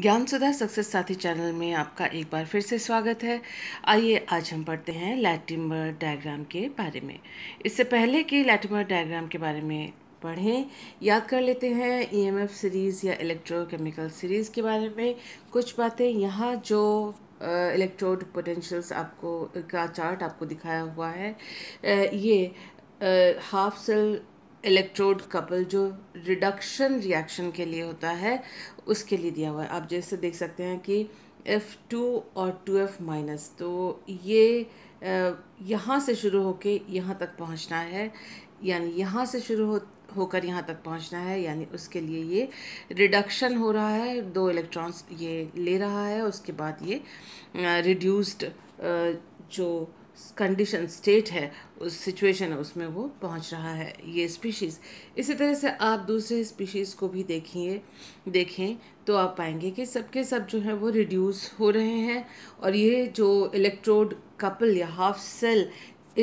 ज्ञान सुधा सक्सेस साथी चैनल में आपका एक बार फिर से स्वागत है आइए आज हम पढ़ते हैं लैटिमर डायग्राम के बारे में इससे पहले कि लैटिमर डायग्राम के बारे में पढ़ें याद कर लेते हैं ईएमएफ e सीरीज़ या इलेक्ट्रोकेमिकल सीरीज़ के बारे में कुछ बातें यहाँ जो इलेक्ट्रोड पोटेंशियल्स आपको का चार्ट आपको दिखाया हुआ है ये हाफ सेल इलेक्ट्रोड कपल जो रिडक्शन रिएक्शन के लिए होता है उसके लिए दिया हुआ है आप जैसे देख सकते हैं कि एफ़ टू और टू एफ़ माइनस तो ये यहाँ से शुरू होके यहाँ तक पहुँचना है यानी यहाँ से शुरू हो होकर यहाँ तक पहुँचना है यानी उसके लिए ये रिडक्शन हो रहा है दो इलेक्ट्रॉन्स ये ले रहा है उसके बाद ये रिड्यूस्ड जो कंडीशन स्टेट है उस सिचुएशन है उसमें वो पहुंच रहा है ये स्पीशीज़ इसी तरह से आप दूसरे स्पीशीज़ को भी देखिए देखें तो आप पाएंगे कि सबके सब जो है वो रिड्यूस हो रहे हैं और ये जो इलेक्ट्रोड कपल या हाफ सेल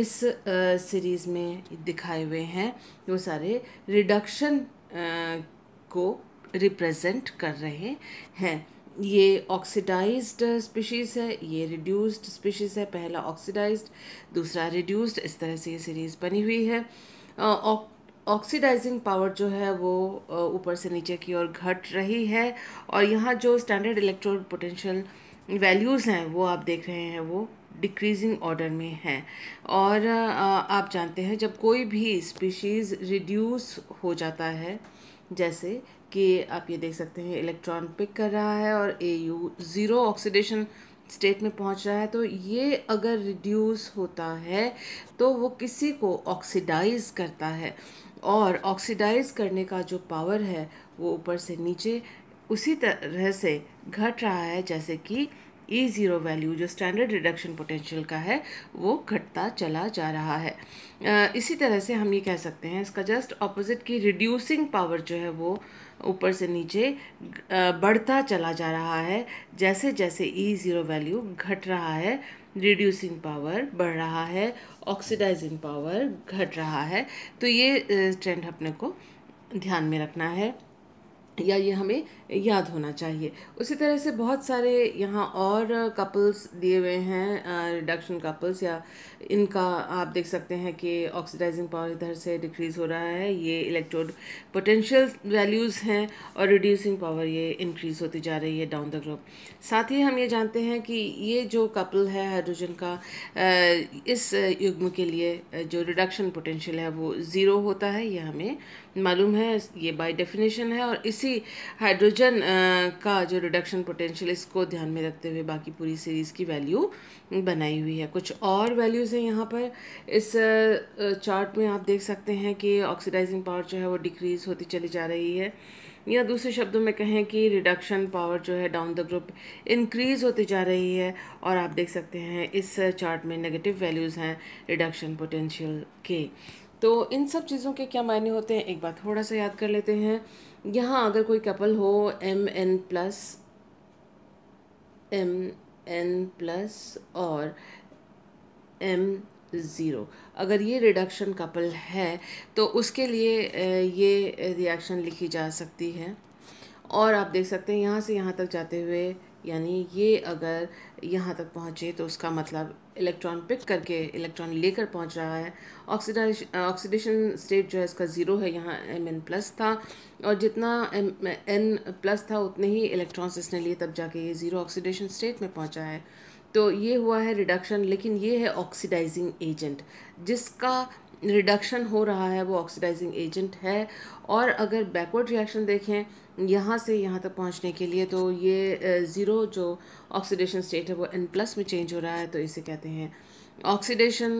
इस सीरीज़ में दिखाए हुए हैं वो सारे रिडक्शन को रिप्रेजेंट कर रहे हैं ये ऑक्सीडाइज्ड स्पीशीज़ है ये रिड्यूस्ड स्पीशीज़ है पहला ऑक्सीडाइज्ड दूसरा रिड्यूस्ड इस तरह से ये सीरीज़ बनी हुई है ऑक्सीडाइजिंग पावर जो है वो ऊपर से नीचे की ओर घट रही है और यहाँ जो स्टैंडर्ड इलेक्ट्रोड पोटेंशियल वैल्यूज़ हैं वो आप देख रहे हैं वो डिक्रीजिंग ऑर्डर में हैं और आप जानते हैं जब कोई भी स्पीशीज़ रिड्यूस हो जाता है जैसे कि आप ये देख सकते हैं इलेक्ट्रॉन पिक कर रहा है और A U zero oxidation state में पहुंच रहा है तो ये अगर रिड्यूस होता है तो वो किसी को ऑक्सीडाइज करता है और ऑक्सीडाइज करने का जो पावर है वो ऊपर से नीचे उसी तरह से घट रहा है जैसे कि ई ज़ीरो वैल्यू जो स्टैंडर्ड रिडक्शन पोटेंशियल का है वो घटता चला जा रहा है इसी तरह से हम ये कह सकते हैं इसका जस्ट ऑपोजिट की रिड्यूसिंग पावर जो है वो ऊपर से नीचे बढ़ता चला जा रहा है जैसे जैसे ई ज़ीरो वैल्यू घट रहा है रिड्यूसिंग पावर बढ़ रहा है ऑक्सीडाइजिंग पावर घट रहा है तो ये ट्रेंड अपने को ध्यान में रखना है या ये हमें याद होना चाहिए उसी तरह से बहुत सारे यहाँ और कपल्स दिए हुए हैं रिडक्शन कपल्स या इनका आप देख सकते हैं कि ऑक्सीडाइजिंग पावर इधर से डिक्रीज़ हो रहा है ये इलेक्ट्रोड पोटेंशियल वैल्यूज़ हैं और रिड्यूसिंग पावर ये इंक्रीज़ होती जा रही है डाउन द ग्रोप साथ ही हम ये जानते हैं कि ये जो कपल है हाइड्रोजन का इस युग्म के लिए जो रिडक्शन पोटेंशियल है वो ज़ीरो होता है ये हमें मालूम है ये बाय डेफिनेशन है और इसी हाइड्रोजन का जो रिडक्शन पोटेंशियल इसको ध्यान में रखते हुए बाकी पूरी सीरीज़ की वैल्यू बनाई हुई है कुछ और वैल्यूज़ हैं यहाँ पर इस चार्ट में आप देख सकते हैं कि ऑक्सीडाइजिंग पावर जो है वो डिक्रीज़ होती चली जा रही है या दूसरे शब्दों में कहें कि रिडक्शन पावर जो है डाउन द ग्रुप इंक्रीज़ होती जा रही है और आप देख सकते हैं इस चार्ट में नेगेटिव वैल्यूज़ हैं रिडक्शन पोटेंशियल के तो इन सब चीज़ों के क्या मायने होते हैं एक बार थोड़ा सा याद कर लेते हैं यहाँ अगर कोई कपल हो M N plus M N plus और एम ज़ीरो अगर ये रिडक्शन कपल है तो उसके लिए ये रिएक्शन लिखी जा सकती है और आप देख सकते हैं यहाँ से यहाँ तक जाते हुए यानी ये अगर यहाँ तक पहुँचे तो उसका मतलब इलेक्ट्रॉन पिक करके इलेक्ट्रॉन लेकर पहुँच रहा है ऑक्सीडाइश ऑक्सीडेशन स्टेट जो है इसका ज़ीरो है यहाँ एम एन प्लस था और जितना एम एन प्लस था उतने ही इलेक्ट्रॉन्स इसने लिए तब जाके ये ज़ीरो ऑक्सीडेशन स्टेट में पहुँचा है तो ये हुआ है रिडक्शन लेकिन ये है ऑक्सीडाइजिंग एजेंट जिसका रिडक्शन हो रहा है वो ऑक्सीडाइजिंग एजेंट है और अगर बैकवर्ड रिएक्शन देखें यहाँ से यहाँ तक पहुँचने के लिए तो ये ज़ीरो जो ऑक्सीडेशन स्टेट है वो एन प्लस में चेंज हो रहा है तो इसे कहते हैं ऑक्सीडेशन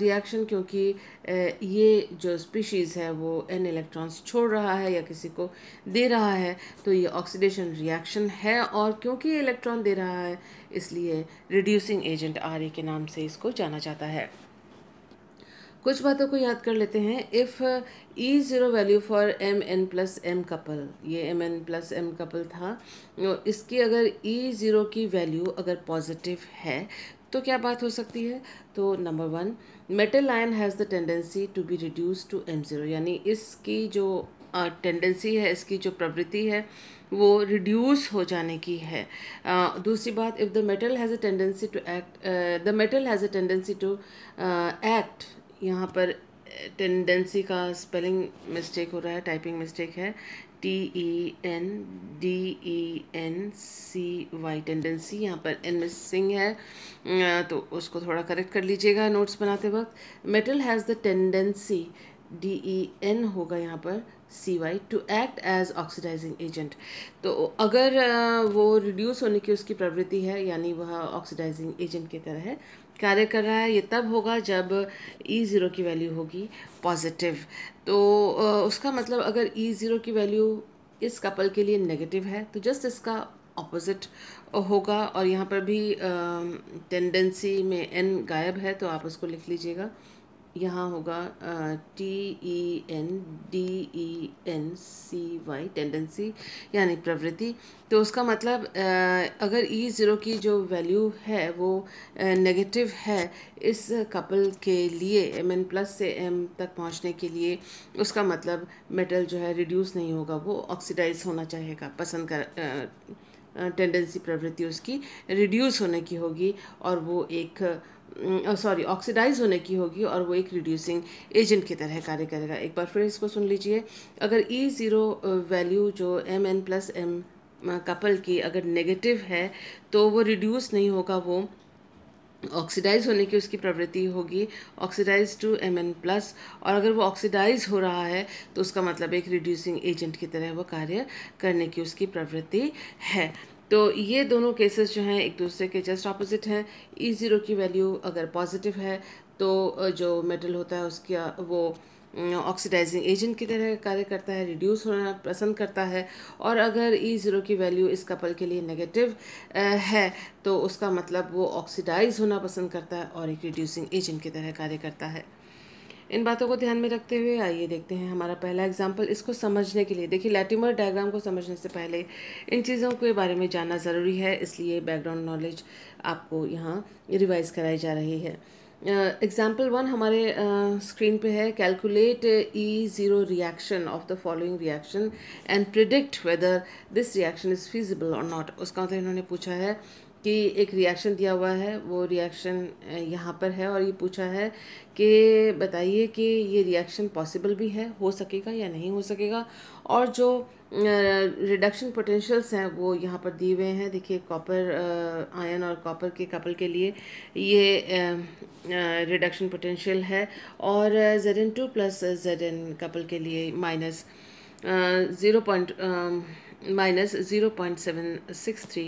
रिएक्शन क्योंकि ये जो स्पीशीज़ है वो एन इलेक्ट्रॉन्स छोड़ रहा है या किसी को दे रहा है तो ये ऑक्सीडेशन रिएक्शन है और क्योंकि ये इलेक्ट्रॉन दे रहा है इसलिए रिड्यूसिंग एजेंट आर के नाम से इसको जाना जाता है कुछ बातों को याद कर लेते हैं if E zero value for M N plus M couple ये M N plus M couple था तो इसकी अगर ई e ज़ीरो की वैल्यू अगर पॉजिटिव है तो क्या बात हो सकती है तो number one metal ion has the tendency to be reduce to M zero यानी इसकी जो टेंडेंसी है इसकी जो प्रवृत्ति है वो रिड्यूस हो जाने की है दूसरी बात if the metal has a tendency to act the metal has a tendency to act यहाँ पर टेंडेंसी का स्पेलिंग मिस्टेक हो रहा है टाइपिंग मिस्टेक है T E N D E N C Y tendency यहाँ पर एन मिसिंग है तो उसको थोड़ा करेक्ट कर लीजिएगा नोट्स बनाते वक्त metal has the tendency D E N होगा यहाँ पर C Y to act as oxidizing agent तो अगर वो रिड्यूस होने की उसकी प्रवृत्ति है यानी वह ऑक्सीडाइजिंग एजेंट की तरह है कार्य कर रहा है ये तब होगा जब ई e ज़ीरो की वैल्यू होगी पॉजिटिव तो उसका मतलब अगर ई e ज़ीरो की वैल्यू इस कपल के लिए नेगेटिव है तो जस्ट इसका ऑपोजिट होगा और यहाँ पर भी टेंडेंसी में एन गायब है तो आप उसको लिख लीजिएगा यहाँ होगा T E N D E N C Y tendency यानी प्रवृत्ति तो उसका मतलब uh, अगर ई e ज़ीरो की जो वैल्यू है वो नेगेटिव है इस कपल के लिए एम एन प्लस से एम तक पहुँचने के लिए उसका मतलब मेटल जो है रिड्यूस नहीं होगा वो ऑक्सीडाइज होना चाहेगा पसंद कर टेंडेंसी प्रवृत्ति उसकी रिड्यूस होने की होगी और वो एक सॉरी ऑक्सीडाइज होने की होगी और वो एक रिड्यूसिंग एजेंट की तरह कार्य करेगा एक बार फिर इसको सुन लीजिए अगर ई ज़ीरो वैल्यू जो M N plus M couple की अगर नेगेटिव है तो वो रिड्यूस नहीं होगा वो ऑक्सीडाइज होने की उसकी प्रवृत्ति होगी oxidize to M N plus और अगर वो ऑक्सीडाइज हो रहा है तो उसका मतलब एक रिड्यूसिंग एजेंट की तरह वो कार्य करने की उसकी प्रवृत्ति है तो ये दोनों केसेस जो हैं एक दूसरे के जस्ट अपोजिट हैं ई e ज़ीरो की वैल्यू अगर पॉजिटिव है तो जो मेटल होता है उसका वो ऑक्सीडाइजिंग एजेंट की तरह कार्य करता है रिड्यूस होना पसंद करता है और अगर ई e ज़ीरो की वैल्यू इस कपल के लिए नेगेटिव है तो उसका मतलब वो ऑक्सीडाइज होना पसंद करता है और एक रिड्यूसिंग एजेंट की तरह कार्य करता है इन बातों को ध्यान में रखते हुए आइए देखते हैं हमारा पहला एग्जाम्पल इसको समझने के लिए देखिए लैटिमर डायग्राम को समझने से पहले इन चीज़ों के बारे में जानना ज़रूरी है इसलिए बैकग्राउंड नॉलेज आपको यहाँ रिवाइज कराई जा रही है एग्जाम्पल uh, वन हमारे स्क्रीन uh, पे है calculate E zero reaction of the following reaction and predict whether this reaction is feasible और नॉट उसका मतलब इन्होंने पूछा है कि एक रिएक्शन दिया हुआ है वो रिएक्शन यहाँ पर है और ये पूछा है कि बताइए कि ये रिएक्शन पॉसिबल भी है हो सकेगा या नहीं हो सकेगा और जो रिडक्शन पोटेंशियल्स हैं वो यहाँ पर दिए हुए हैं देखिए कॉपर आयन और कॉपर के कपल के लिए ये रिडक्शन पोटेंशियल है और Z N two plus Z N couple के लिए minus zero point minus zero point seven six three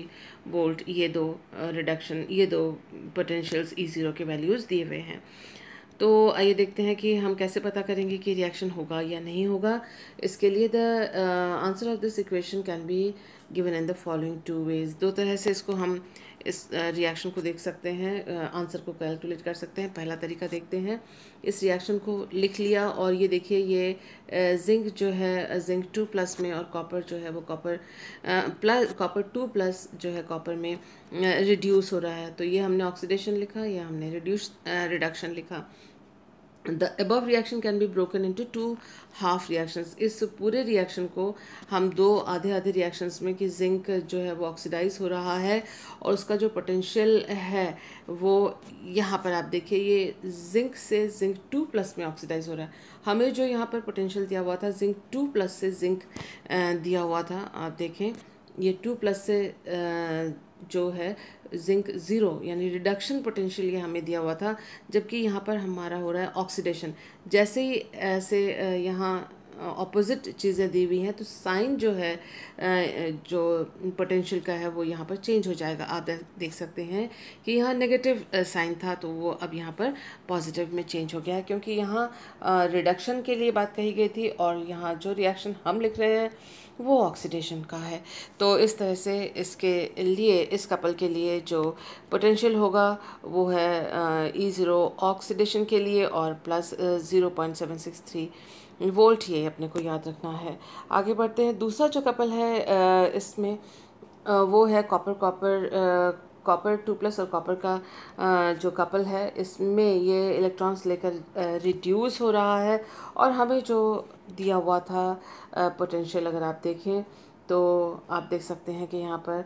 volt ये दो रिडक्शन uh, ये दो पोटेंशियल्स ई ज़ीरो के वैल्यूज़ दिए हुए हैं तो आइए देखते हैं कि हम कैसे पता करेंगे कि रिएक्शन होगा या नहीं होगा इसके लिए the answer of this equation can be given in the following two ways दो तरह से इसको हम इस रिएक्शन को देख सकते हैं आंसर को कैलकुलेट कर सकते हैं पहला तरीका देखते हैं इस रिएक्शन को लिख लिया और ये देखिए ये जिंक जो है जिंक टू प्लस में और कॉपर जो है वो copper plus copper two plus जो है कॉपर में रिड्यूस हो रहा है तो ये हमने ऑक्सीडेशन लिखा या हमने रिड्यूस रिडक्शन लिखा the above reaction can be broken into two half reactions इस पूरे रिएक्शन को हम दो आधे आधे रिएक्शंस में कि जिंक जो है वो ऑक्सीडाइज हो रहा है और उसका जो पोटेंशियल है वो यहाँ पर आप देखिए ये जिंक से जिंक टू प्लस में ऑक्सीडाइज हो रहा है हमें जो यहाँ पर पोटेंशियल दिया हुआ था जिंक टू प्लस से जिंक दिया हुआ था आप देखें ये टू प्लस से जो है जिंक ज़ीरो यानी रिडक्शन पोटेंशियल ये हमें दिया हुआ था जबकि यहाँ पर हमारा हो रहा है ऑक्सीडेशन जैसे ही ऐसे यहाँ ऑपोजिट चीज़ें दी हुई हैं तो साइन जो है जो पोटेंशियल का है वो यहाँ पर चेंज हो जाएगा आप देख सकते हैं कि यहाँ नेगेटिव साइन था तो वो अब यहाँ पर पॉजिटिव में चेंज हो गया है क्योंकि यहाँ रिडक्शन के लिए बात कही गई थी और यहाँ जो रिएक्शन हम लिख रहे हैं वो ऑक्सीडेशन का है तो इस तरह से इसके लिए इस कपल के लिए जो पोटेंशियल होगा वो है ई ज़ीरो ऑक्सीडेशन के लिए और plus zero point seven six three volt ये अपने को याद रखना है आगे बढ़ते हैं दूसरा जो कपल है इसमें वो है copper copper copper two plus और कॉपर का जो कपल है इसमें ये इलेक्ट्रॉन्स लेकर रिड्यूस हो रहा है और हमें जो दिया हुआ था पोटेंशियल अगर आप देखें तो आप देख सकते हैं कि यहाँ पर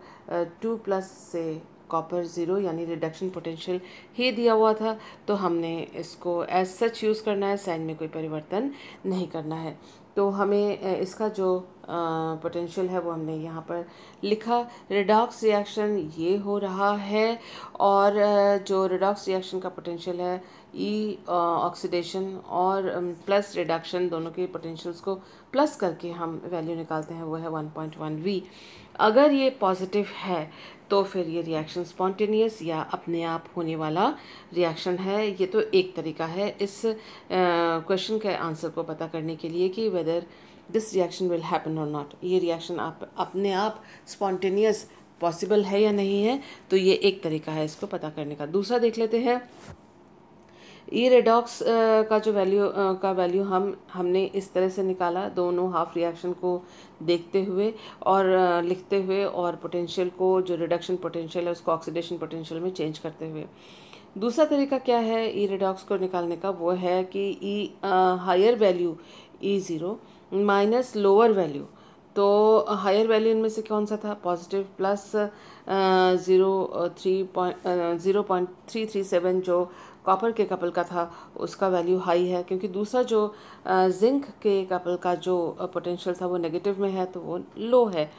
टू प्लस से कॉपर ज़ीरो यानी रिडक्शन पोटेंशियल ही दिया हुआ था तो हमने इसको एज सच यूज़ करना है साइन में कोई परिवर्तन नहीं करना है तो हमें इसका जो पोटेंशियल है वो हमने यहाँ पर लिखा रिडॉक्स रिएक्शन ये हो रहा है और जो रिडॉक्स रिएक्शन का पोटेंशियल है ई e, ऑक्सीडेशन और प्लस रिडक्शन दोनों के पोटेंशियल्स को प्लस करके हम वैल्यू निकालते हैं वो है 1.1 वी अगर ये पॉजिटिव है तो फिर ये रिएक्शन स्पॉन्टेनियस या अपने आप होने वाला रिएक्शन है ये तो एक तरीका है इस क्वेश्चन के आंसर को पता करने के लिए कि whether this reaction will happen और नॉट ये रिएक्शन आप अपने आप स्पॉन्टेनियस पॉसिबल है या नहीं है तो ये एक तरीका है इसको पता करने का दूसरा देख लेते हैं ई रेडॉक्स का जो वैल्यू का वैल्यू हम हमने इस तरह से निकाला दोनों हाफ रिएक्शन को देखते हुए और लिखते हुए और पोटेंशियल को जो रिडक्शन पोटेंशियल है उसको ऑक्सीडेशन पोटेंशियल में चेंज करते हुए दूसरा तरीका क्या है ई रेडॉक्स को निकालने का वो है कि E higher value E zero minus lower value तो हायर वैल्यू इनमें से कौन सा था positive plus zero three point zero point three three seven जो कॉपर के कपल का था उसका वैल्यू हाई है क्योंकि दूसरा जो जिंक के कपल का जो पोटेंशियल था वो नेगेटिव में है तो वो लो है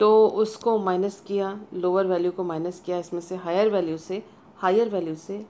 तो उसको माइनस किया लोअर वैल्यू को माइनस किया इसमें से हायर वैल्यू से हायर वैल्यू से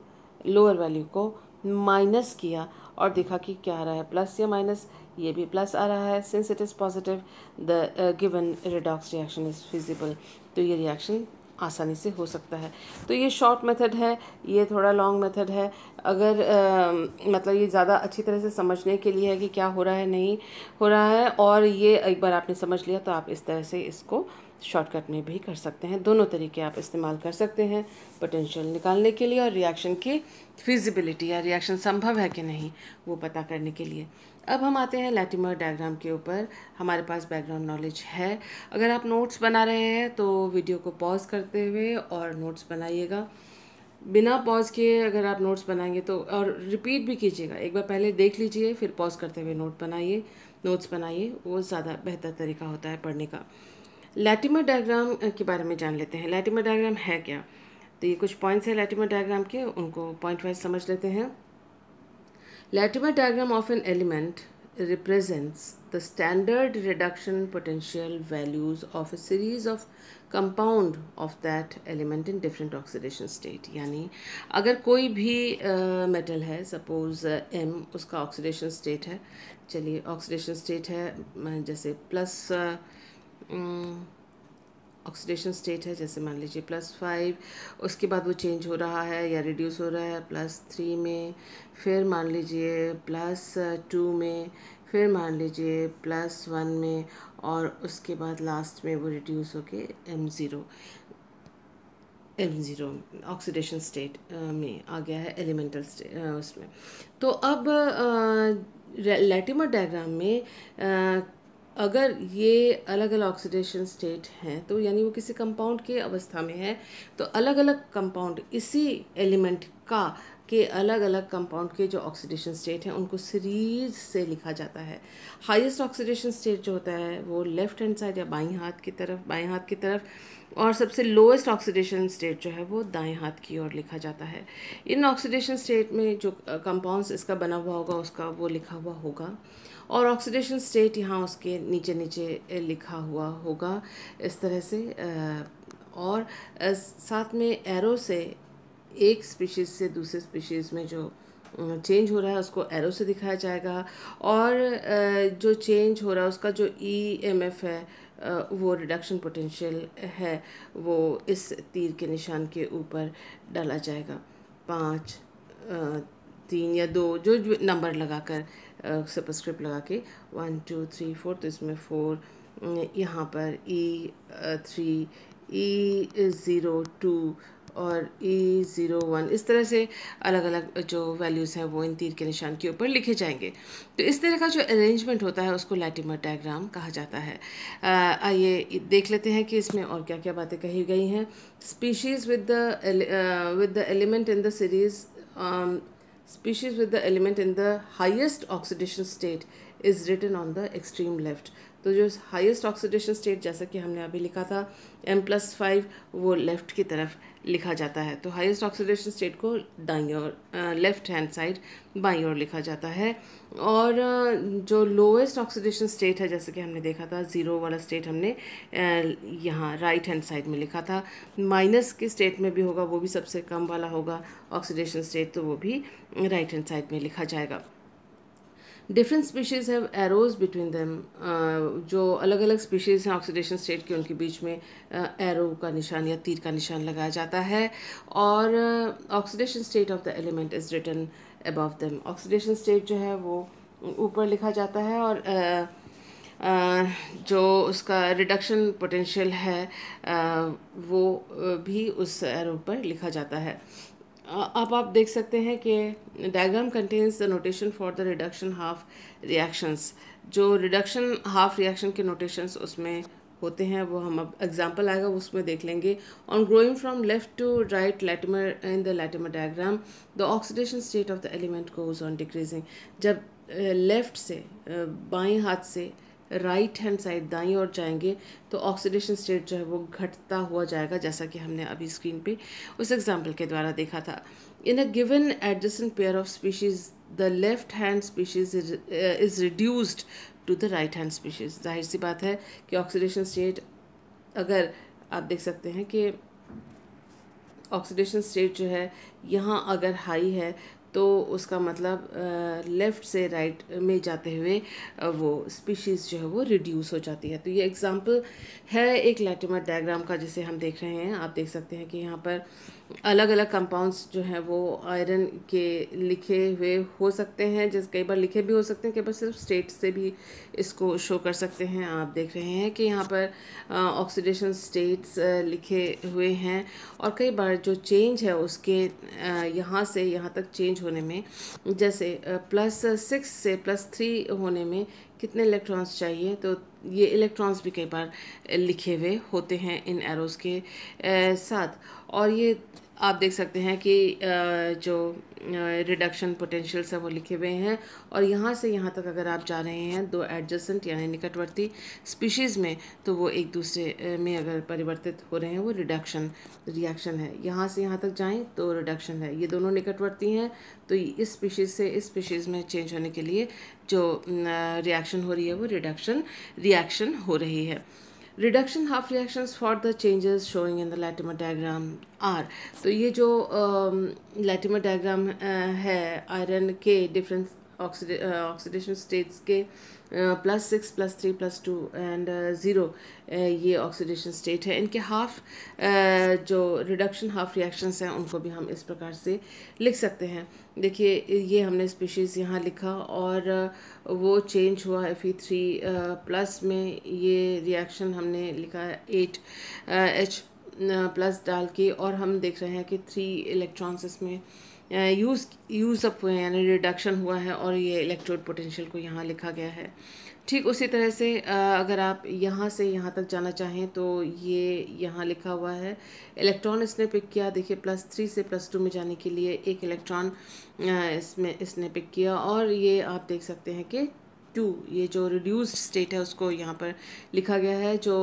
लोअर वैल्यू को माइनस किया और देखा कि क्या आ रहा है प्लस या माइनस ये भी प्लस आ रहा है since it is positive the given redox reaction is feasible तो ये रिएक्शन आसानी से हो सकता है तो ये शॉर्ट मेथड है ये थोड़ा लॉन्ग मेथड है अगर आ, मतलब ये ज़्यादा अच्छी तरह से समझने के लिए है कि क्या हो रहा है नहीं हो रहा है और ये एक बार आपने समझ लिया तो आप इस तरह से इसको शॉर्टकट में भी कर सकते हैं दोनों तरीके आप इस्तेमाल कर सकते हैं पोटेंशियल निकालने के लिए और रिएक्शन की फिजिबिलिटी या रिएक्शन संभव है कि नहीं वो पता करने के लिए अब हम आते हैं लैटिमर डायग्राम के ऊपर हमारे पास बैकग्राउंड नॉलेज है अगर आप नोट्स बना रहे हैं तो वीडियो को पॉज करते हुए और नोट्स बनाइएगा बिना पॉज किए अगर आप नोट्स बनाएंगे तो और रिपीट भी कीजिएगा एक बार पहले देख लीजिए फिर पॉज करते हुए नोट बनाइए नोट्स बनाइए वो ज़्यादा बेहतर तरीका होता है पढ़ने का लैटिमर डायग्राम के बारे में जान लेते हैं लैटिमर डायग्राम है क्या तो ये कुछ पॉइंट्स हैं लैटिमर डायग्राम के उनको पॉइंट वाइज समझ लेते हैं Latimer diagram of an element represents the standard reduction potential values of a series of compound of that element in different oxidation state यानी अगर कोई भी मेटल uh, है सपोज एम uh, उसका ऑक्सीडेशन स्टेट है चलिए ऑक्सीडेशन स्टेट है जैसे प्लस ऑक्सीडेशन स्टेट है जैसे मान लीजिए प्लस फाइव उसके बाद वो चेंज हो रहा है या रिड्यूस हो रहा है प्लस थ्री में फिर मान लीजिए प्लस टू में फिर मान लीजिए प्लस वन में और उसके बाद लास्ट में वो रिड्यूस होके M zero M zero oxidation state में आ गया है एलिमेंटल उसमें तो अब लेटिमर डायग्राम में आ, अगर ये अलग अलग ऑक्सीडेशन स्टेट हैं तो यानी वो किसी कंपाउंड के अवस्था में है तो अलग अलग कंपाउंड इसी एलिमेंट का के अलग अलग कंपाउंड के जो ऑक्सीडेशन स्टेट हैं उनको सीरीज से लिखा जाता है हाईएस्ट ऑक्सीडेशन स्टेट जो होता है वो लेफ्ट हैंड साइड या बाई हाथ की तरफ बाएँ हाथ की तरफ और सबसे लोएस्ट ऑक्सीडेशन स्टेट जो है वो दाएं हाथ की ओर लिखा जाता है इन ऑक्सीडेशन स्टेट में जो कंपाउंड्स इसका बना हुआ होगा उसका वो लिखा हुआ होगा और ऑक्सीडेशन स्टेट यहाँ उसके नीचे नीचे लिखा हुआ होगा इस तरह से और साथ में एरो से एक स्पीशीज़ से दूसरे स्पीशीज़ में जो चेंज हो रहा है उसको एरो से दिखाया जाएगा और जो चेंज हो रहा है उसका जो ई एम एफ है वो रिडक्शन पोटेंशियल है वो इस तीर के निशान के ऊपर डाला जाएगा पाँच तीन या दो जो, नंबर नंबर लगाकर सुपरस्क्रिप्ट लगा के वन टू थ्री फोर तो इसमें फोर यहाँ पर E three E zero two और ई ज़ीरो वन इस तरह से अलग अलग जो वैल्यूज़ हैं वो इन तीर के निशान के ऊपर लिखे जाएंगे तो इस तरह का जो अरेंजमेंट होता है उसको लैटिमर डायग्राम कहा जाता है आइए देख लेते हैं कि इसमें और क्या क्या बातें कही गई हैं species with the with the element in the series species with the element in the highest oxidation state is written on the extreme left तो जो हाइस्ट ऑक्सीडेशन स्टेट जैसा कि हमने अभी लिखा था एम प्लस फाइव वो लेफ़्ट की तरफ लिखा जाता है तो हाईएस्ट ऑक्सीडेशन स्टेट को दाई और लेफ्ट हैंड साइड बाई और लिखा जाता है और जो लोएस्ट ऑक्सीडेशन स्टेट है जैसे कि हमने देखा था ज़ीरो वाला स्टेट हमने यहाँ राइट हैंड साइड में लिखा था माइनस के स्टेट में भी होगा वो भी सबसे कम वाला होगा ऑक्सीडेशन स्टेट तो वो भी राइट हैंड साइड में लिखा जाएगा different species have arrows between them जो अलग अलग स्पीशीज़ हैं ऑक्सीडेशन स्टेट के उनके बीच में एरो uh, का निशान या तीर का निशान लगाया जाता है और oxidation state of the element is written above them oxidation state जो है वो ऊपर लिखा जाता है और uh, Uh, जो उसका रिडक्शन पोटेंशियल है uh, वो uh, भी उस एरो पर लिखा जाता है अब आप देख सकते हैं कि diagram contains the notation for the reduction half reactions जो रिडक्शन हाफ रिएक्शन के नोटेशंस उसमें होते हैं वो हम अब एग्जांपल आएगा उसमें देख लेंगे on growing from left to right Latimer in the Latimer diagram the oxidation state of the element goes on decreasing जब लेफ्ट से बाएं हाथ से राइट हैंड साइड दाई और जाएंगे तो ऑक्सीडेशन स्टेट जो है वो घटता हुआ जाएगा जैसा कि हमने अभी स्क्रीन पे उस एग्जाम्पल के द्वारा देखा था in a given adjacent pair of species the left hand species is reduced to the right hand species जाहिर सी बात है कि ऑक्सीडेशन स्टेट अगर आप देख सकते हैं कि ऑक्सीडेशन स्टेट जो है यहाँ अगर हाई है तो उसका मतलब लेफ़्ट से राइट right में जाते हुए वो स्पीशीज़ जो है वो रिड्यूस हो जाती है तो ये एग्ज़ाम्पल है एक लैटिमर डायग्राम का जिसे हम देख रहे हैं आप देख सकते हैं कि यहाँ पर अलग अलग कंपाउंड्स जो हैं वो आयरन के लिखे हुए हो सकते हैं जैसे कई बार लिखे भी हो सकते हैं कई बार सिर्फ स्टेट से भी इसको शो कर सकते हैं आप देख रहे हैं कि यहाँ पर ऑक्सीडेशन स्टेट्स लिखे हुए हैं और कई बार जो चेंज है उसके यहाँ से यहाँ तक चेंज होने में जैसे प्लस सिक्स से प्लस थ्री होने में कितने इलेक्ट्रॉन्स चाहिए तो ये इलेक्ट्रॉन्स भी कई बार लिखे हुए होते हैं इन एरोज़ के साथ और ये आप देख सकते हैं कि जो रिडक्शन पोटेंशियल्स हैं वो लिखे हुए हैं और यहाँ से यहाँ तक अगर आप जा रहे हैं दो एडजस्टेंट यानी निकटवर्ती स्पीशीज़ में तो वो एक दूसरे में अगर परिवर्तित हो रहे हैं वो रिडक्शन रिएक्शन है यहाँ से यहाँ तक जाएं तो रिडक्शन है ये दोनों निकटवर्ती हैं तो इस स्पीशीज़ से इस स्पीशीज़ में चेंज होने के लिए जो रिएक्शन हो रही है वो रिडक्शन रिएक्शन हो रही है reduction half reactions for the changes showing in the Latimer diagram are तो ये जो लैटिमर uh, डायग्राम uh, है आयरन के डिफरेंस ऑक्सीडेशन स्टेट्स के plus six plus three plus two and zero ये ऑक्सीडेशन स्टेट है इनके हाफ uh, जो रिडक्शन हाफ रिएक्शंस हैं उनको भी हम इस प्रकार से लिख सकते हैं देखिए ये हमने स्पीशीज़ यहाँ लिखा और uh, वो चेंज हुआ एफ ई थ्री प्लस में ये रिएक्शन हमने लिखा एट एच प्लस डाल के और हम देख रहे हैं कि थ्री इलेक्ट्रॉन्स इसमें यूज़ यूज़ अप हुए हैं यानी रिडक्शन हुआ है और ये इलेक्ट्रोड पोटेंशियल को यहाँ लिखा गया है ठीक उसी तरह से अगर आप यहाँ से यहाँ तक जाना चाहें तो ये यहाँ लिखा हुआ है इलेक्ट्रॉन इसने पिक किया देखिए प्लस थ्री से प्लस टू में जाने के लिए एक इलेक्ट्रॉन इसमें इसने पिक किया और ये आप देख सकते हैं कि टू ये जो रिड्यूस्ड स्टेट है उसको यहाँ पर लिखा गया है जो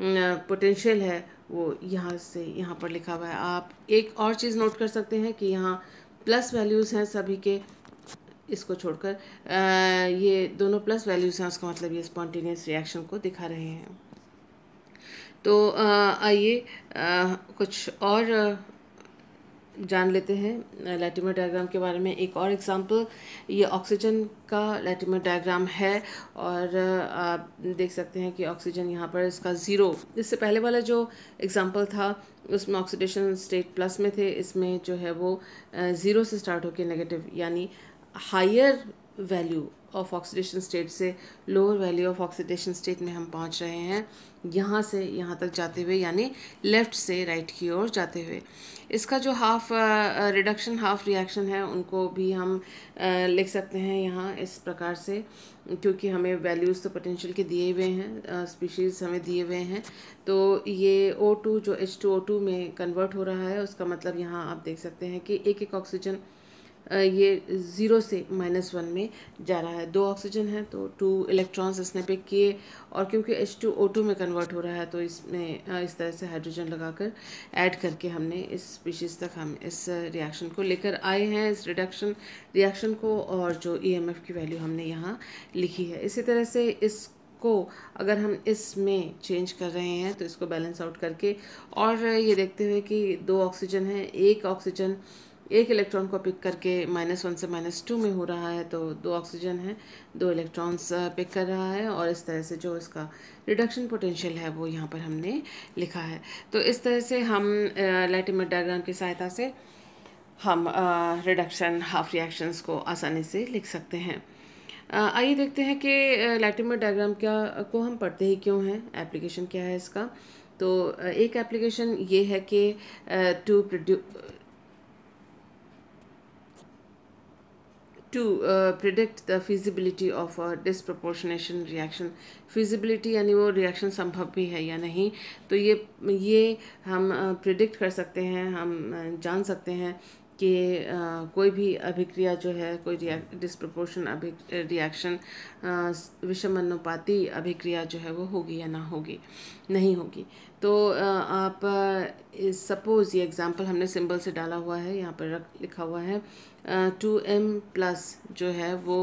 पोटेंशियल है वो यहाँ से यहाँ पर लिखा हुआ है आप एक और चीज़ नोट कर सकते हैं कि यहाँ प्लस वैल्यूज़ हैं सभी के इसको छोड़कर ये दोनों प्लस वैल्यूज़ हैं उसका मतलब ये स्पॉन्टेनियस रिएक्शन को दिखा रहे हैं तो आइए कुछ और जान लेते हैं लैटिमर डायग्राम के बारे में एक और एग्जांपल ये ऑक्सीजन का लैटिमर डायग्राम है और आप देख सकते हैं कि ऑक्सीजन यहाँ पर इसका ज़ीरो इससे पहले वाला जो एग्जांपल था उसमें ऑक्सीडेशन स्टेट प्लस में थे इसमें जो है वो ज़ीरो से स्टार्ट होकर नेगेटिव यानी higher value of oxidation state से lower value of oxidation state में हम पहुँच रहे हैं यहाँ से यहाँ तक जाते हुए यानी लेफ़्ट से राइट की ओर जाते हुए इसका जो हाफ़ रिडक्शन हाफ़ रिएक्शन है उनको भी हम आ, लिख सकते हैं यहाँ इस प्रकार से क्योंकि हमें वैल्यूज़ तो पोटेंशियल के दिए हुए हैं स्पीशीज़ हमें दिए हुए हैं तो ये O2 जो H2O2 में कन्वर्ट हो रहा है उसका मतलब यहाँ आप देख सकते हैं कि एक एक ऑक्सीजन ये ज़ीरो से माइनस वन में जा रहा है दो ऑक्सीजन है तो टू इलेक्ट्रॉन्स इसने पिक किए और क्योंकि एच टू ओ टू में कन्वर्ट हो रहा है तो इसमें इस तरह से हाइड्रोजन लगाकर ऐड करके हमने इस स्पीशीज़ तक हम इस रिएक्शन को लेकर आए हैं इस रिडक्शन रिएक्शन को और जो ई एम एफ की वैल्यू हमने यहाँ लिखी है इसी तरह से इस को अगर हम इसमें चेंज कर रहे हैं तो इसको बैलेंस आउट करके और ये देखते हुए कि दो ऑक्सीजन है एक ऑक्सीजन एक इलेक्ट्रॉन को पिक करके माइनस वन से माइनस टू में हो रहा है तो दो ऑक्सीजन है दो इलेक्ट्रॉन्स पिक uh, कर रहा है और इस तरह से जो इसका रिडक्शन पोटेंशियल है वो यहाँ पर हमने लिखा है तो इस तरह से हम लाइटिमेट uh, डायग्राम की सहायता से हम रिडक्शन हाफ रिएक्शंस को आसानी से लिख सकते हैं uh, आइए देखते हैं कि लाइटिमेट डायग्राम क्या को हम पढ़ते ही क्यों हैं एप्लीकेशन क्या है इसका तो एक एप्लीकेशन ये है कि to produce to uh, predict the feasibility of a disproportionation reaction feasibility यानी वो reaction संभव भी है या नहीं तो ये ये हम uh, predict कर सकते हैं हम uh, जान सकते हैं कि uh, कोई भी अभिक्रिया जो है कोई डिस्प्रपोर्शन अभि रिएक्शन अनुपाति अभिक्रिया जो है वो होगी या ना होगी नहीं होगी तो आप सपोज़ ये एग्ज़ाम्पल हमने सिंबल से डाला हुआ है यहाँ पर रख लिखा हुआ है टू एम प्लस जो है वो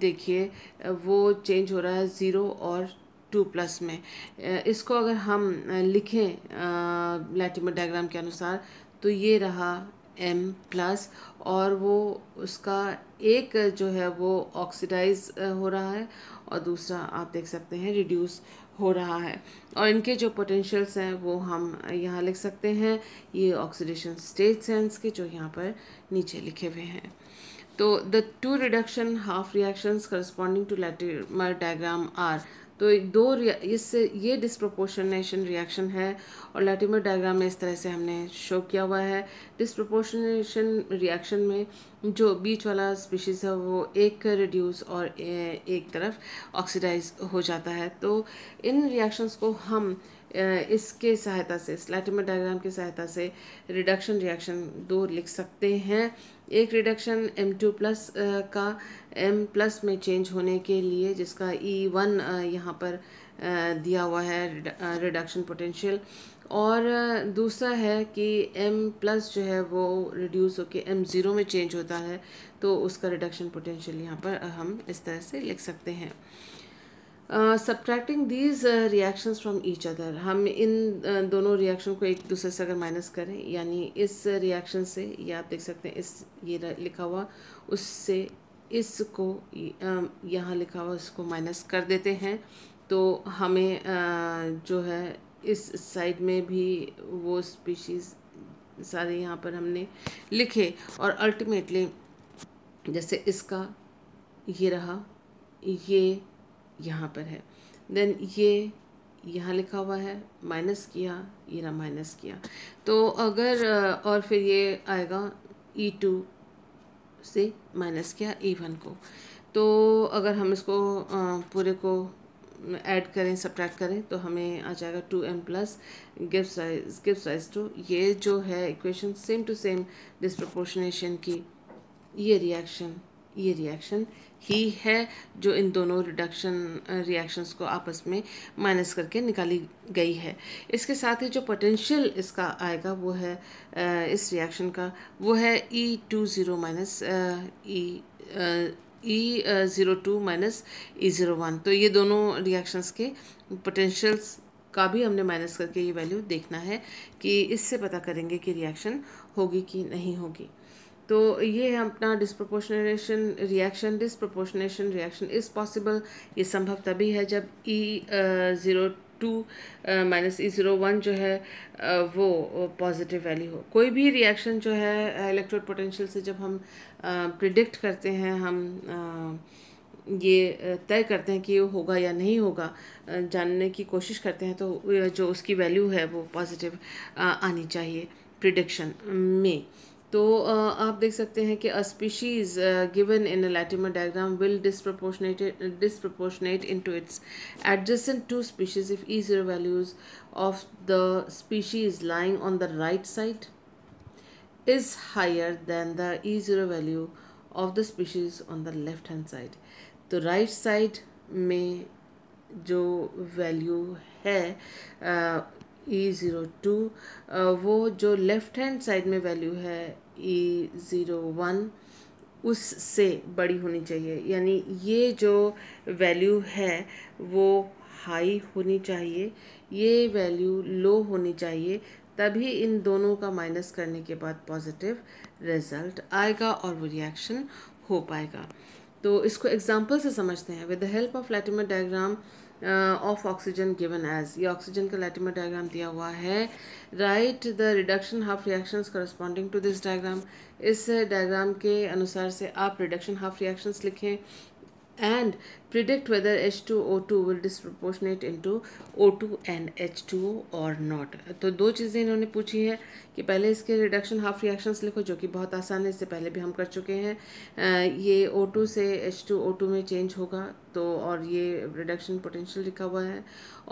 देखिए वो चेंज हो रहा है ज़ीरो और टू प्लस में इसको अगर हम लिखें लैटिमर डायग्राम के अनुसार तो ये रहा एम प्लस और वो उसका एक जो है वो ऑक्सीडाइज हो रहा है और दूसरा आप देख सकते हैं रिड्यूस हो रहा है और इनके जो पोटेंशियल्स हैं वो हम यहाँ लिख सकते हैं ये ऑक्सीडेशन स्टेज सेंस के जो यहाँ पर नीचे लिखे हुए हैं तो the two reduction half reactions corresponding to Latimer diagram are तो दो इससे ये डिस्प्रोपोर्शनेशन रिएक्शन है और लैटिमर डायग्राम में इस तरह से हमने शो किया हुआ है डिस्प्रोपोर्शनेशन रिएक्शन में जो बीच वाला स्पीशीज़ है वो एक रिड्यूस और एक तरफ ऑक्सीडाइज हो जाता है तो इन रिएक्शंस को हम इसके सहायता से स्लैटिमर डायग्राम की सहायता से रिडक्शन रिएक्शन दो लिख सकते हैं एक रिडक्शन एम टू प्लस का एम प्लस में चेंज होने के लिए जिसका ई e वन यहाँ पर दिया हुआ है रिडक्शन पोटेंशियल और दूसरा है कि एम प्लस जो है वो रिड्यूस होके एम ज़ीरो में चेंज होता है तो उसका रिडक्शन पोटेंशियल यहाँ पर हम इस तरह से लिख सकते हैं subtracting these reactions from each other हम इन uh, दोनों रिएक्शन को एक दूसरे से अगर माइनस करें यानी इस रिएक्शन से या आप देख सकते हैं इस ये लिखा हुआ उससे इसको यहाँ लिखा हुआ इसको माइनस कर देते हैं तो हमें जो है इस साइड में भी वो स्पीशीज़ सारे यहाँ पर हमने लिखे और अल्टीमेटली जैसे इसका ये रहा ये यहाँ पर है देन ये यहाँ लिखा हुआ है माइनस किया ये रहा माइनस किया तो अगर और फिर ये आएगा ई e टू से माइनस किया वन को तो अगर हम इसको पूरे को ऐड करें सब्ट्रैक्ट करें तो हमें आ जाएगा two M plus gift size gift size two ये जो है equation same to same disproportionation की ये रिएक्शन ये रिएक्शन ही है जो इन दोनों रिडक्शन रिएक्शंस को आपस में माइनस करके निकाली गई है इसके साथ ही जो पोटेंशियल इसका आएगा वो है इस रिएक्शन का वो है E two zero minus E E zero two minus E zero one तो ये दोनों रिएक्शंस के पोटेंशियल्स का भी हमने माइनस करके ये वैल्यू देखना है कि इससे पता करेंगे कि रिएक्शन होगी कि नहीं होगी तो ये है अपना disproportionation reaction disproportionation reaction is possible ये संभव तभी है जब E zero two minus E zero one जो है uh, वो पॉजिटिव वैल्यू हो कोई भी रिएक्शन जो है इलेक्ट्रोड पोटेंशियल से जब हम प्रिडिक्ट uh, करते हैं हम uh, ये तय करते हैं कि वो होगा या नहीं होगा जानने की कोशिश करते हैं तो जो उसकी वैल्यू है वो पॉजिटिव आनी चाहिए प्रिडिक्शन में तो आप देख सकते हैं कि a species given in a Latimer diagram will disproportionated disproportionate into its adjacent two species if E zero values of the species lying on the right side is higher than the zero e value of the species on the left hand side. तो right side में जो value है to e वो जो left hand side में value है ई zero one उससे बड़ी होनी चाहिए यानी ये जो वैल्यू है वो हाई होनी चाहिए ये वैल्यू लो होनी चाहिए तभी इन दोनों का माइनस करने के बाद पॉजिटिव रिजल्ट आएगा और वो रिएक्शन हो पाएगा तो इसको एग्जाम्पल से समझते हैं with the help of Latimer diagram of oxygen given as ये ऑक्सीजन का लैटिमर डायग्राम दिया हुआ है right the reduction half reactions corresponding to this diagram इस डायग्राम के अनुसार से आप रिडक्शन हाफ रिएक्शंस लिखें and predict whether H2O2 will disproportionate into O2 and H2O or not तो दो चीज़ें इन्होंने पूछी हैं कि पहले इसके रिडक्शन हाफ रिएक्शंस लिखो जो कि बहुत आसान है इससे पहले भी हम कर चुके हैं ये O2 से H2O2 में चेंज होगा तो और ये रिडक्शन पोटेंशियल लिखा हुआ है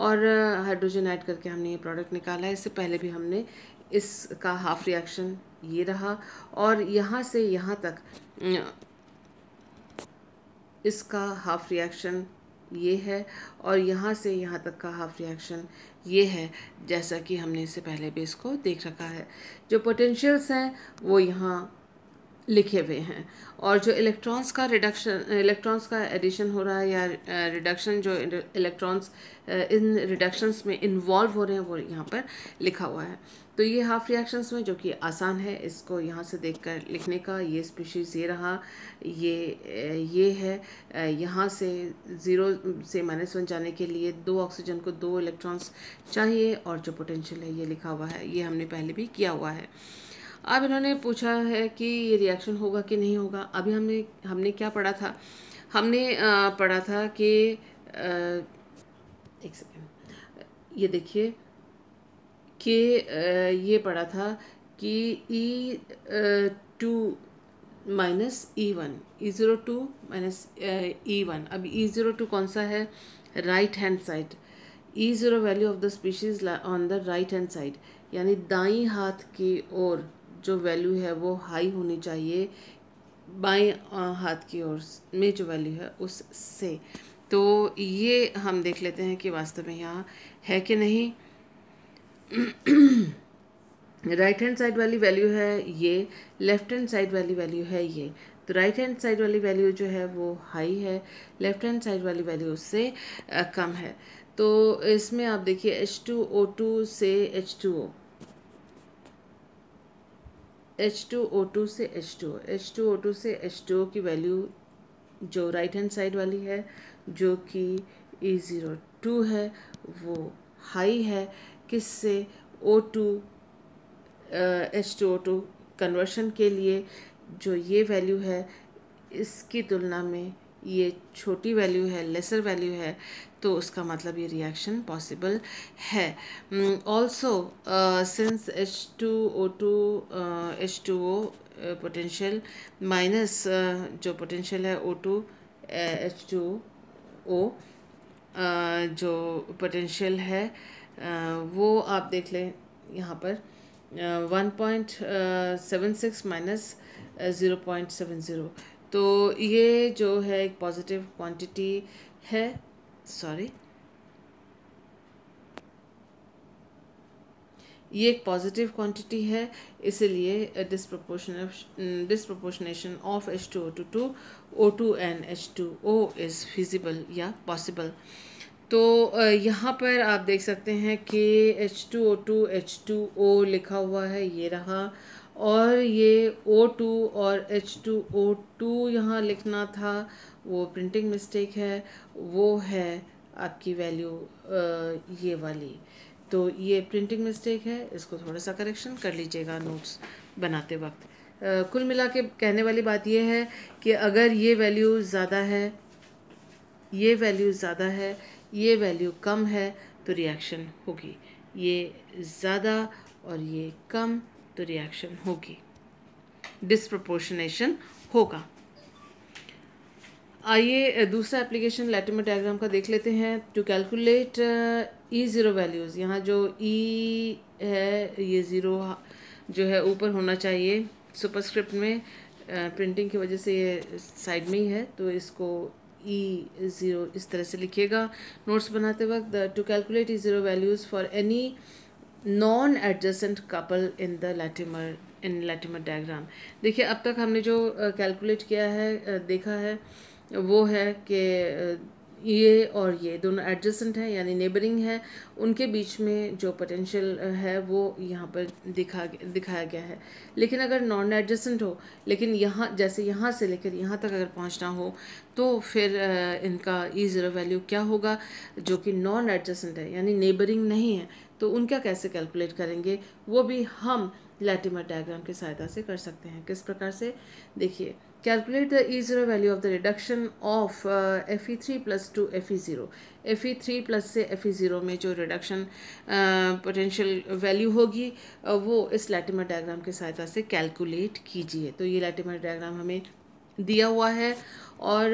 और हाइड्रोजन ऐड करके हमने ये प्रोडक्ट निकाला है इससे पहले भी हमने इसका हाफ रिएक्शन ये रहा और यहाँ से यहाँ तक इसका हाफ रिएक्शन ये है और यहाँ से यहाँ तक का हाफ रिएक्शन ये है जैसा कि हमने इससे पहले भी इसको देख रखा है जो पोटेंशियल्स हैं वो यहाँ लिखे हुए हैं और जो इलेक्ट्रॉन्स का रिडक्शन इलेक्ट्रॉन्स का एडिशन हो रहा है या रिडक्शन जो इलेक्ट्रॉन्स इन रिडक्शंस में इन्वॉल्व हो रहे हैं वो यहाँ पर लिखा हुआ है तो ये हाफ रिएक्शंस में जो कि आसान है इसको यहाँ से देखकर लिखने का ये स्पीशीज़ ये रहा ये ये है यहाँ से ज़ीरो से माइनस वन जाने के लिए दो ऑक्सीजन को दो इलेक्ट्रॉन्स चाहिए और जो पोटेंशियल है ये लिखा हुआ है ये हमने पहले भी किया हुआ है अब इन्होंने पूछा है कि ये रिएक्शन होगा कि नहीं होगा अभी हमने हमने क्या पढ़ा था हमने पढ़ा था कि एक सेकेंड ये देखिए कि ये पढ़ा था कि E two minus E one E zero two minus E one अब ई ज़ीरो टू कौन सा है right hand side E zero value of the species on the right hand side यानी दाई हाथ की ओर जो वैल्यू है वो हाई होनी चाहिए बाएं हाथ की ओर में जो वैल्यू है उससे तो ये हम देख लेते हैं कि वास्तव में यहाँ है कि नहीं राइट हैंड साइड वाली वैल्यू है ये लेफ्ट हैंड साइड वाली वैल्यू है ये तो राइट हैंड साइड वाली वैल्यू जो है वो हाई है लेफ्ट हैंड साइड वाली वैल्यू उससे कम है तो इसमें आप देखिए एच टू ओ टू से H two O H two O two से H two H two O two से एच टू ओ की वैल्यू जो राइट हैंड साइड वाली है जो कि ई ज़ीरो टू है वो हाई है किससे O two H two O two conversion के लिए जो ये वैल्यू है इसकी तुलना में ये छोटी वैल्यू है लेसर वैल्यू है तो उसका मतलब ये रिएक्शन पॉसिबल है also since H two O two H two O potential minus जो पोटेंशियल है O two H two O जो पोटेंशियल है uh, वो आप देख लें यहाँ पर one point seven six minus zero point seven zero तो ये जो है एक पॉजिटिव क्वांटिटी है सॉरी ये एक पॉजिटिव क्वांटिटी है इसीलिए disproportionation of H two O two two O two and H two O is feasible या पॉसिबल तो यहाँ पर आप देख सकते हैं कि टू ओ लिखा हुआ है ये रहा और ये O2 और H2O2 यहाँ लिखना था वो प्रिंटिंग मिस्टेक है वो है आपकी वैल्यू ये वाली तो ये प्रिंटिंग मिस्टेक है इसको थोड़ा सा करेक्शन कर लीजिएगा नोट्स बनाते वक्त कुल मिला के कहने वाली बात यह है कि अगर ये वैल्यू ज़्यादा है ये वैल्यू ज़्यादा है ये वैल्यू कम है तो रिएक्शन होगी ये ज़्यादा और ये कम तो रिएक्शन होगी डिस्प्रपोर्शनेशन होगा आइए दूसरा एप्लीकेशन में डायग्राम का देख लेते हैं to calculate E zero values यहाँ जो ई e है ये ज़ीरो जो है ऊपर होना चाहिए सुपरस्क्रिप्ट में प्रिंटिंग की वजह से ये साइड में ही है तो इसको ई e ज़ीरो इस तरह से लिखिएगा नोट्स बनाते वक्त to calculate E zero values for any non adjacent couple in the Latimer in Latimer diagram देखिए अब तक हमने जो कैलकुलेट किया है देखा है वो है कि ये और ये दोनों एडजस्टेंट हैं यानी नेबरिंग हैं उनके बीच में जो पोटेंशियल है वो यहाँ पर दिखा दिखाया गया है लेकिन अगर नॉन एडजस्टेंट हो लेकिन यहाँ जैसे यहाँ से लेकर यहाँ तक अगर पहुँचना हो तो फिर इनका ई ज़ीरो वैल्यू क्या होगा जो कि नॉन एडजस्टेंट है यानी नेबरिंग नहीं है तो उनका कैसे कैलकुलेट करेंगे वो भी हम लैटिमर डायग्राम की सहायता से कर सकते हैं किस प्रकार से देखिए calculate the E zero value of the reduction of F E three plus two F F E zero E three plus से एफ ई जीरो में जो रिडक्शन पोटेंशियल वैल्यू होगी uh, वो इस लैटिमर डायग्राम की सहायता से कैलकुलेट कीजिए तो ये लैटिमर डायग्राम हमें दिया हुआ है और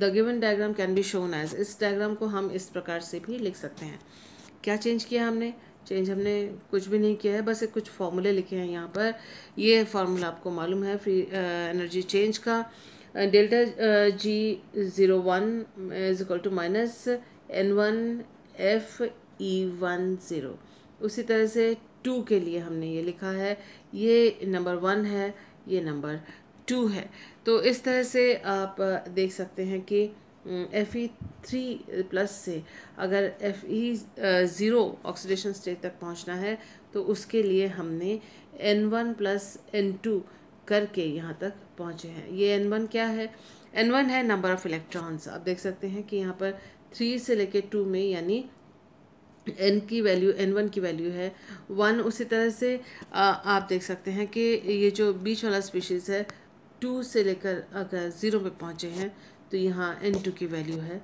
the given diagram can be shown as इस डायग्राम को हम इस प्रकार से भी लिख सकते हैं क्या चेंज किया हमने चेंज हमने कुछ भी नहीं किया है बस एक कुछ फार्मूले लिखे हैं यहाँ पर ये फार्मूला आपको मालूम है फ्री एनर्जी चेंज का delta G zero one is equal to minus N one F E one zero उसी तरह से टू के लिए हमने ये लिखा है ये नंबर वन है ये नंबर टू है तो इस तरह से आप देख सकते हैं कि एफ ई थ्री प्लस से अगर F E zero oxidation stage तक पहुंचना है तो उसके लिए हमने N one plus N two करके यहाँ तक पहुँचे हैं ये एन वन क्या है एन वन है नंबर ऑफ़ इलेक्ट्रॉन्स आप देख सकते हैं कि यहाँ पर थ्री से लेके टू में यानी एन की वैल्यू एन वन की वैल्यू है वन उसी तरह से आ, uh, आप देख सकते हैं कि ये जो बीच वाला स्पीशीज़ है टू से लेकर अगर ज़ीरो पे पहुँचे हैं तो यहाँ एन टू की वैल्यू है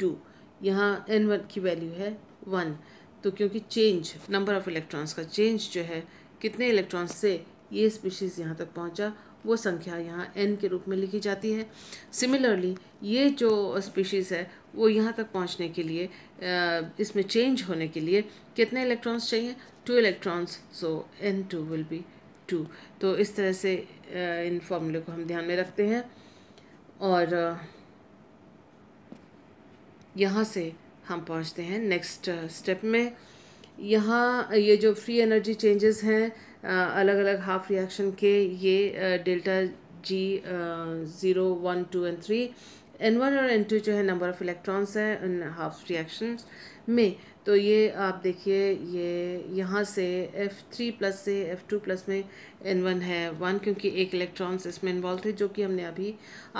टू यहाँ एन वन की वैल्यू है वन तो क्योंकि चेंज नंबर ऑफ़ इलेक्ट्रॉन्स का चेंज जो है कितने इलेक्ट्रॉन्स से ये स्पीशीज़ यहाँ तक पहुँचा वो संख्या यहाँ एन के रूप में लिखी जाती है सिमिलरली ये जो स्पीशीज़ है वो यहाँ तक पहुँचने के लिए इसमें चेंज होने के लिए कितने इलेक्ट्रॉन्स चाहिए two electrons so N two will be two तो इस तरह से इन फॉर्मूले को हम ध्यान में रखते हैं और यहाँ से हम पहुँचते हैं नेक्स्ट स्टेप uh, में यहाँ uh, ये जो फ्री एनर्जी चेंजेस हैं अलग अलग हाफ रिएक्शन के ये delta G zero one two and three N one और एन टू जो है नंबर ऑफ़ इलेक्ट्रॉन्स है इन हाफ रिएक्शंस में तो ये आप देखिए ये यहाँ से F3 प्लस से F2 प्लस में N1 है वन क्योंकि एक इलेक्ट्रॉन्स इसमें इन्वॉल्व थे जो कि हमने अभी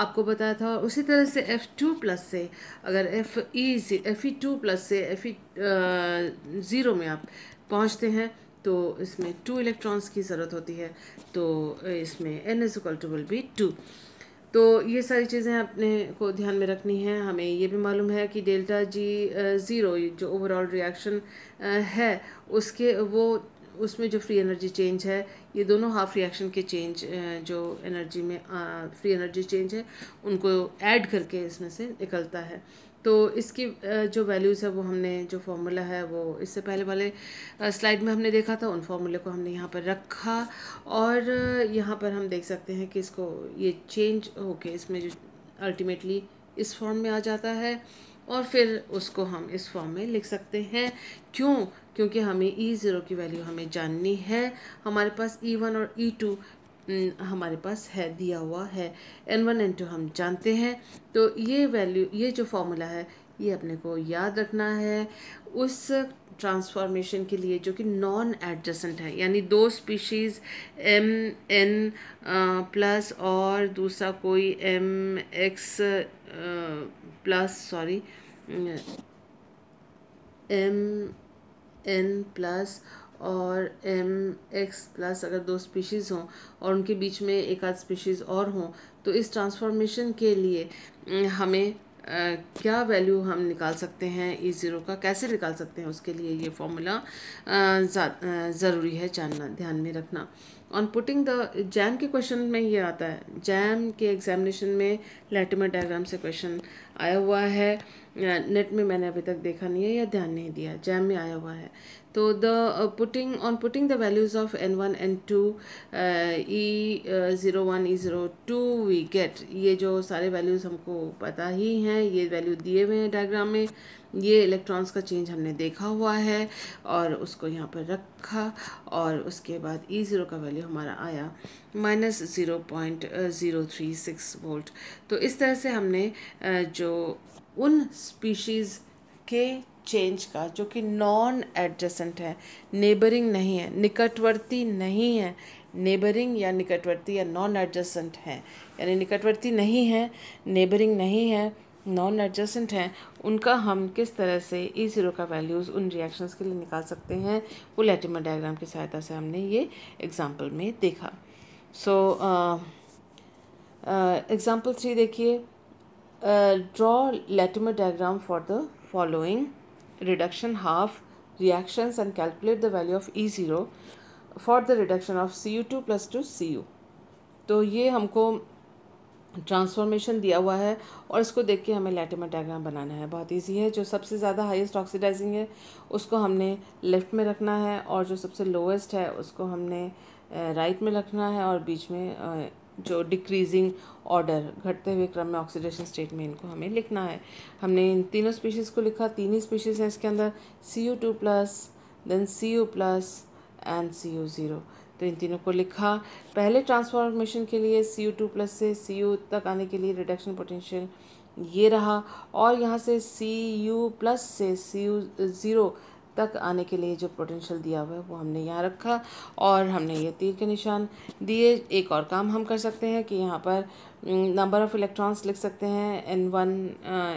आपको बताया था और उसी तरह से F2 प्लस से अगर एफ ई e e से एफ ई टू प्लस से एफ ई ज़ीरो में आप पहुँचते हैं तो इसमें टू इलेक्ट्रॉन्स की ज़रूरत होती है तो इसमें N is equal to will be two तो ये सारी चीज़ें अपने को ध्यान में रखनी है हमें ये भी मालूम है कि डेल्टा जी ज़ीरो जो ओवरऑल रिएक्शन है उसके वो उसमें जो फ्री एनर्जी चेंज है ये दोनों हाफ रिएक्शन के चेंज जो एनर्जी में फ्री एनर्जी चेंज है उनको ऐड करके इसमें से निकलता है तो इसकी जो वैल्यूज़ है वो हमने जो फार्मूला है वो इससे पहले वाले स्लाइड में हमने देखा था उन फार्मूले को हमने यहाँ पर रखा और यहाँ पर हम देख सकते हैं कि इसको ये चेंज होके इसमें जो अल्टीमेटली इस फॉर्म में आ जाता है और फिर उसको हम इस फॉर्म में लिख सकते हैं क्यों क्योंकि हमें ई e ज़ीरो की वैल्यू हमें जाननी है हमारे पास ई e वन और ई e टू हमारे पास है दिया हुआ है एन वन एन टू हम जानते हैं तो ये वैल्यू ये जो फॉर्मूला है ये अपने को याद रखना है उस ट्रांसफॉर्मेशन के लिए जो कि नॉन एडजसेंट है यानी दो स्पीशीज़ एम एन प्लस और दूसरा कोई M X plus sorry M N plus और एम एक्स प्लस अगर दो स्पीशीज़ हों और उनके बीच में एक आध स्पीशीज़ और हों तो इस ट्रांसफॉर्मेशन के लिए हमें आ, क्या वैल्यू हम निकाल सकते हैं ई e ज़ीरो का कैसे निकाल सकते हैं उसके लिए ये फॉर्मूला ज़रूरी है जानना ध्यान में रखना ऑन पुटिंग द जैम के क्वेश्चन में ये आता है जैम के एग्जामिनेशन में लेटिमर डायग्राम से क्वेश्चन आया हुआ है नेट में मैंने अभी तक देखा नहीं है या ध्यान नहीं दिया जैम में आया हुआ है तो the putting on putting the values of N one N two E zero one E zero two we get ये जो सारे वैल्यूज़ हमको पता ही हैं ये वैल्यू दिए हुए हैं डायग्राम में ये इलेक्ट्रॉन्स का चेंज हमने देखा हुआ है और उसको यहाँ पर रखा और उसके बाद ई e ज़ीरो का वैल्यू हमारा आया minus zero point zero three six volt तो इस तरह से हमने uh, जो उन स्पीशीज़ के चेंज का जो कि नॉन एडजेसेंट है नेबरिंग नहीं है निकटवर्ती नहीं है नेबरिंग या निकटवर्ती या नॉन एडजेसेंट है यानी निकटवर्ती नहीं है नेबरिंग नहीं है नॉन एडजस्टेंट हैं उनका हम किस तरह से ई e ज़ीरो का वैल्यूज़ उन रिएक्शंस के लिए निकाल सकते हैं वो लेटिमर डायग्राम की सहायता से हमने ये एग्जाम्पल में देखा सो एग्ज़ाम्पल थ्री देखिए draw Latimer diagram for the following reduction half value of E zero for the reduction of C U two plus to C U तो ये हमको ट्रांसफॉर्मेशन दिया हुआ है और इसको देख के हमें लैटिमर डायग्राम बनाना है बहुत इजी है जो सबसे ज़्यादा हाईएस्ट ऑक्सीडाइजिंग है उसको हमने लेफ़्ट में रखना है और जो सबसे लोएस्ट है उसको हमने राइट में रखना है और बीच में जो डिक्रीजिंग ऑर्डर घटते हुए क्रम में ऑक्सीडेशन स्टेट में इनको हमें लिखना है हमने इन तीनों स्पीशीज़ को लिखा तीन ही स्पीशीज़ हैं इसके अंदर C U two plus then C U plus and C U zero तो इन तीनों को लिखा पहले ट्रांसफॉर्मेशन के लिए सी यू टू प्लस से सी यू तक आने के लिए रिडक्शन पोटेंशियल ये रहा और यहाँ से सी यू प्लस से सी यू ज़ीरो तक आने के लिए जो पोटेंशियल दिया हुआ है वो हमने यहाँ रखा और हमने ये तीर के निशान दिए एक और काम हम कर सकते हैं कि यहाँ पर नंबर ऑफ़ इलेक्ट्रॉन्स लिख सकते हैं एन वन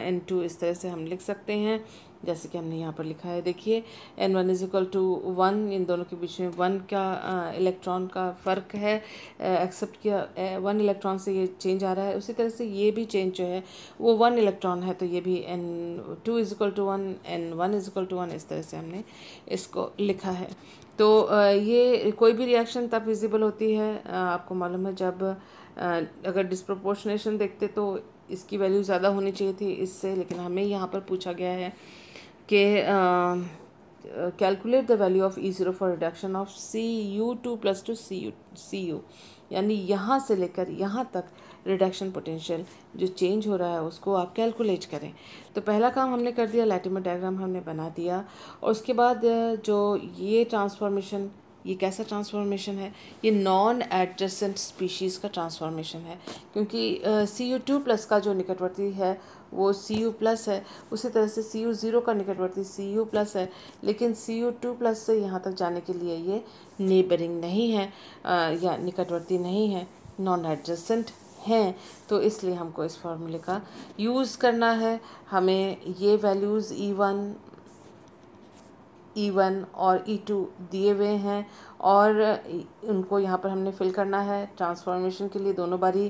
एन टू इस तरह से हम लिख सकते हैं जैसे कि हमने यहाँ पर लिखा है देखिए N one is equal to one इन दोनों के बीच में वन का इलेक्ट्रॉन का फ़र्क है एक्सेप्ट किया वन इलेक्ट्रॉन से ये चेंज आ रहा है उसी तरह से ये भी चेंज जो है वो वन इलेक्ट्रॉन है तो ये भी n two is equal to one n one is equal to one इस तरह से हमने इसको लिखा है तो ये कोई भी रिएक्शन तब विजिबल होती है आपको मालूम है जब अगर डिस्प्रोपोर्शनेशन देखते तो इसकी वैल्यू ज़्यादा होनी चाहिए थी इससे लेकिन हमें यहाँ पर पूछा गया है के calculate the value of E zero for reduction of C U two plus to C U C U यानी यहाँ से लेकर यहाँ तक रिडक्शन पोटेंशियल जो चेंज हो रहा है उसको आप कैलकुलेट करें तो पहला काम हमने कर दिया लैटिमर डायग्राम हमने बना दिया और उसके बाद uh, जो ये ट्रांसफॉर्मेशन ये कैसा ट्रांसफॉर्मेशन है ये नॉन एडजेसेंट स्पीशीज़ का ट्रांसफॉर्मेशन है क्योंकि सी यू टू प्लस का जो निकटवर्ती है वो सी यू प्लस है उसी तरह से सी यू ज़ीरो का निकटवर्ती सी यू प्लस है लेकिन सी यू टू प्लस से यहाँ तक जाने के लिए ये नेबरिंग नहीं है आ, या निकटवर्ती नहीं है नॉन एडजेसेंट हैं तो इसलिए हमको इस फार्मूले का यूज़ करना है हमें ये values E one E e one और ई e टू दिए हुए हैं और उनको यहाँ पर हमने फिल करना है ट्रांसफॉर्मेशन के लिए दोनों बारी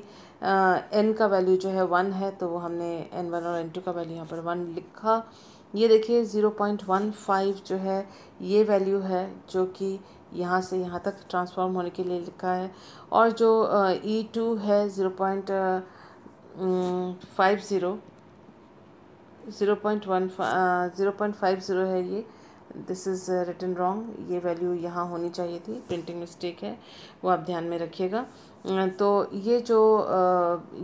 एन का वैल्यू जो है वन है तो वो हमने एन वन और एन टू का वैल्यू यहाँ पर वन लिखा ये देखिए ज़ीरो पॉइंट वन फाइव जो है ये वैल्यू है जो कि यहाँ से यहाँ तक ट्रांसफॉर्म होने के लिए लिखा है और जो ई टू e है zero point five zero zero point one zero point five zero है ये दिस इज़ रिटन रॉन्ग ये वैल्यू यहाँ होनी चाहिए थी प्रिंटिंग मिस्टेक है वो आप ध्यान में रखिएगा तो ये जो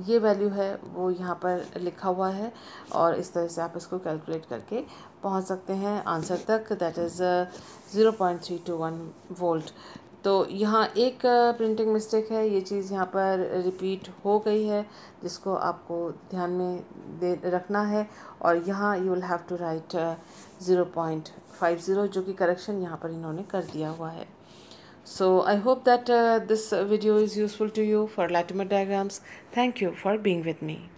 ये वैल्यू है वो यहाँ पर लिखा हुआ है और इस तरह से आप इसको कैलकुलेट करके पहुँच सकते हैं आंसर तक that is zero point three two one volt तो यहाँ एक प्रिंटिंग मिस्टेक है ये चीज़ यहाँ पर रिपीट हो गई है जिसको आपको ध्यान में दे रखना है और यहाँ you will have to write zero point five zero जो कि करेक्शन यहाँ पर इन्होंने कर दिया हुआ है so I hope that this video is useful to you for Latimer diagrams thank you for being with me